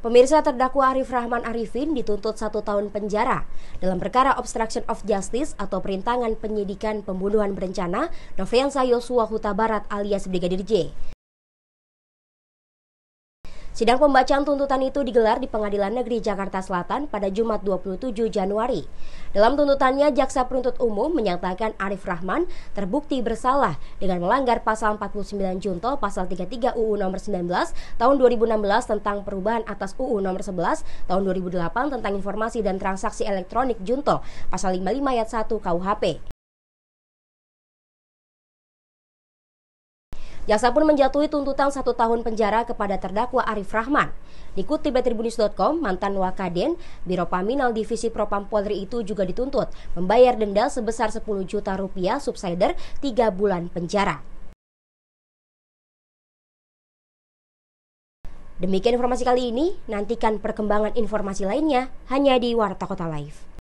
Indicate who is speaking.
Speaker 1: Pemirsa terdakwa Arif Rahman Arifin dituntut satu tahun penjara dalam perkara obstruction of justice atau perintangan penyidikan pembunuhan berencana Noviansa Yosua Huta Barat alias Brigadir J. Sidang pembacaan tuntutan itu digelar di Pengadilan Negeri Jakarta Selatan pada Jumat 27 Januari. Dalam tuntutannya, Jaksa Penuntut Umum menyatakan Arif Rahman terbukti bersalah dengan melanggar pasal 49 Junto pasal 33 UU nomor 19 tahun 2016 tentang perubahan atas UU nomor 11 tahun 2008 tentang informasi dan transaksi elektronik Junto pasal 55 ayat 1 KUHP. Jaksa pun menjatuhi tuntutan satu tahun penjara kepada terdakwa Arif Rahman. Dikutip dari tribunis.com, mantan Wakaden, Biro Paminal Divisi Propam Polri itu juga dituntut membayar denda sebesar 10 juta rupiah subsider 3 bulan penjara.
Speaker 2: Demikian informasi kali ini, nantikan perkembangan informasi lainnya hanya di Warta Kota Live.